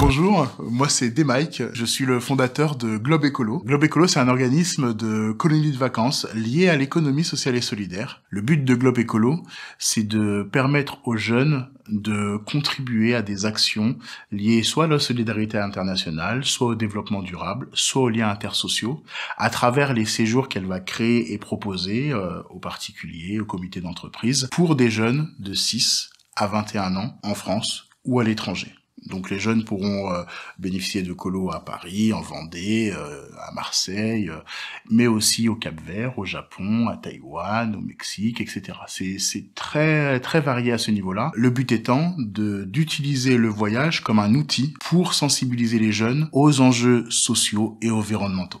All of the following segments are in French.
Bonjour, moi c'est D-Mike, je suis le fondateur de Globe Écolo. Globe Écolo, c'est un organisme de colonies de vacances lié à l'économie sociale et solidaire. Le but de Globe Écolo, c'est de permettre aux jeunes de contribuer à des actions liées soit à la solidarité internationale, soit au développement durable, soit aux liens intersociaux, à travers les séjours qu'elle va créer et proposer euh, aux particuliers, aux comités d'entreprise, pour des jeunes de 6 à 21 ans en France ou à l'étranger. Donc les jeunes pourront euh, bénéficier de colos à Paris, en Vendée, euh, à Marseille, euh, mais aussi au Cap-Vert, au Japon, à Taïwan, au Mexique, etc. C'est très très varié à ce niveau-là. Le but étant de d'utiliser le voyage comme un outil pour sensibiliser les jeunes aux enjeux sociaux et environnementaux.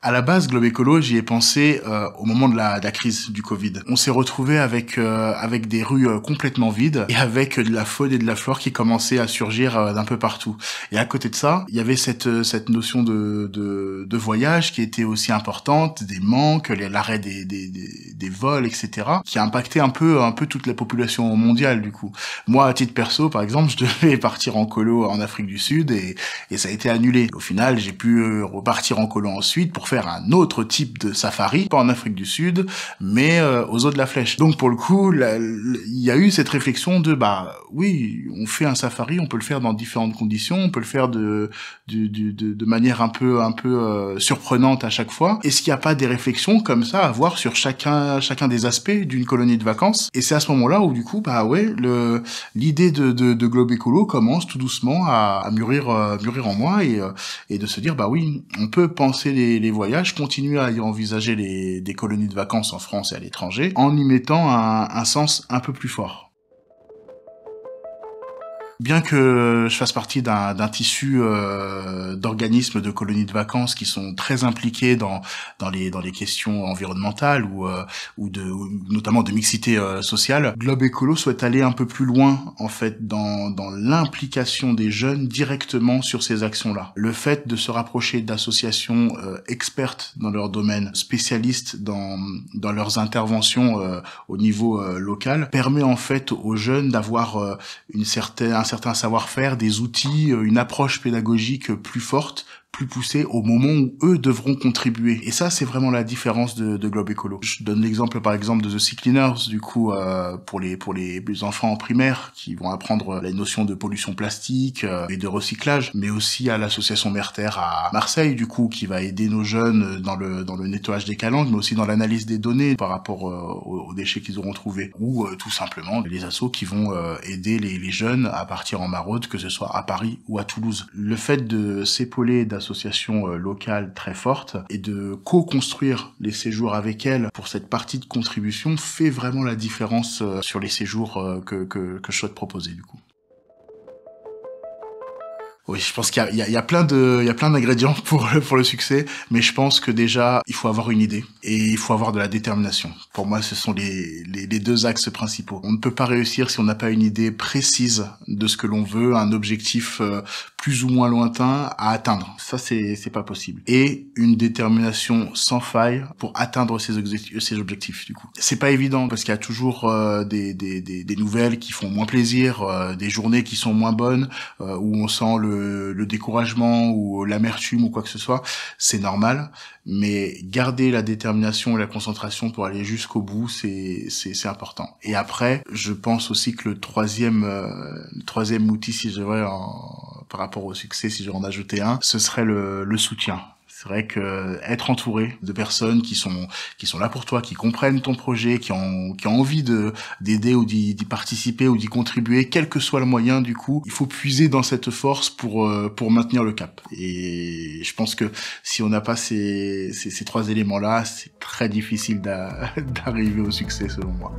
À la base, Globe Écolo, j'y ai pensé euh, au moment de la, de la, crise du Covid. On s'est retrouvé avec euh, avec des rues euh, complètement vides et avec de la faune et de la flore qui commençaient à surgir d'un peu partout. Et à côté de ça, il y avait cette cette notion de, de, de voyage qui était aussi importante, des manques, l'arrêt des, des, des, vols, etc., qui a impacté un peu un peu toute la population mondiale du coup. Moi, à titre perso, par exemple, je devais partir en colo en Afrique du Sud et, et ça a été annulé. Au final, j'ai pu repartir en colo ensuite pour faire un autre type de safari, pas en Afrique du Sud, mais euh, aux eaux de la Flèche. Donc pour le coup, il y a eu cette réflexion de bah oui, on fait un safari, on peut le faire dans différentes conditions, on peut le faire de de, de, de manière un peu un peu euh, surprenante à chaque fois. Est-ce qu'il n'y a pas des réflexions comme ça à voir sur chacun chacun des aspects d'une colonie de vacances Et c'est à ce moment-là où du coup bah ouais, l'idée de, de, de Globe Écolo commence tout doucement à, à mûrir euh, mûrir en moi et et de se dire bah oui, on peut penser les, les voyage, continue à y envisager les, des colonies de vacances en France et à l'étranger en y mettant un sens un peu plus fort bien que je fasse partie d'un tissu euh, d'organismes de colonies de vacances qui sont très impliqués dans dans les dans les questions environnementales ou euh, ou de notamment de mixité euh, sociale, Globe Écolo souhaite aller un peu plus loin en fait dans dans l'implication des jeunes directement sur ces actions-là. Le fait de se rapprocher d'associations expertes dans leur domaine, spécialistes dans dans leurs interventions au niveau local permet en fait aux jeunes d'avoir une certaine certains savoir-faire, des outils, euh, une approche pédagogique plus forte, plus poussé au moment où eux devront contribuer. Et ça, c'est vraiment la différence de, de Globe Écolo. Je donne l'exemple, par exemple, de The Sea Cleaners, du coup, euh, pour les pour les, enfants en primaire qui vont apprendre euh, les notions de pollution plastique euh, et de recyclage, mais aussi à l'association terre à Marseille, du coup, qui va aider nos jeunes dans le dans le nettoyage des calanques, mais aussi dans l'analyse des données par rapport euh, aux, déchets qu'ils auront trouvés, ou tout simplement les assos qui vont aider les, les jeunes à partir en maraude, que ce soit à Paris ou à Toulouse. Le fait de s'épauler association euh, locale très forte et de co-construire les séjours avec elle pour cette partie de contribution fait vraiment la différence euh, sur les séjours euh, que, je souhaite proposer du coup. Oui, je pense qu'il y, a plein de, il y a plein d'ingrédients pour le, pour le succès, mais je pense que déjà il faut avoir une idée et il faut avoir de la détermination. Pour moi, ce sont les, les, les deux axes principaux. On ne peut pas réussir si on n'a pas une idée précise de ce que l'on veut, un objectif plus ou moins lointain à atteindre. Ça, c'est pas possible. Et une détermination sans faille pour atteindre ses, objectifs, euh, ses objectifs du coup. C'est pas évident parce qu'il y a toujours euh, des, des, des, des, nouvelles qui font moins plaisir, euh, des journées qui sont moins bonnes, où on sent le, le découragement ou l'amertume ou quoi que ce soit. C'est normal, mais garder la détermination et la concentration pour aller jusqu'au bout, c'est important. Et après, je pense aussi que le troisième, le troisième outil, si je veux en par rapport au succès, si je en ajouter un, ce serait le, le soutien. C'est vrai que euh, être entouré de personnes qui sont qui sont là pour toi, qui comprennent ton projet, qui ont qui ont envie de d'aider ou d'y participer ou d'y contribuer, quel que soit le moyen du coup, il faut puiser dans cette force pour euh, pour maintenir le cap. Et je pense que si on n'a pas ces, ces ces trois éléments là, c'est très difficile d'arriver au succès selon moi.